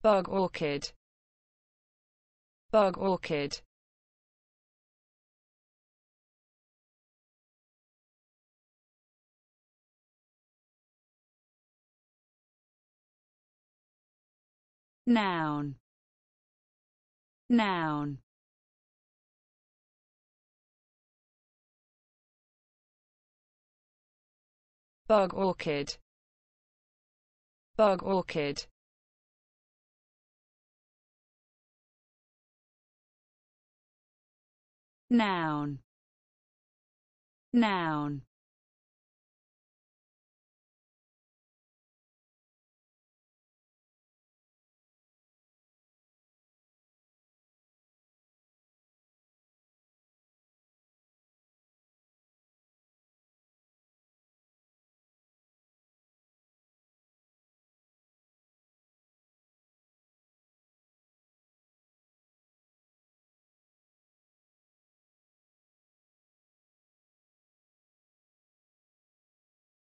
Bug orchid. Bug orchid. Noun. Noun. Bug orchid. Bug orchid. noun noun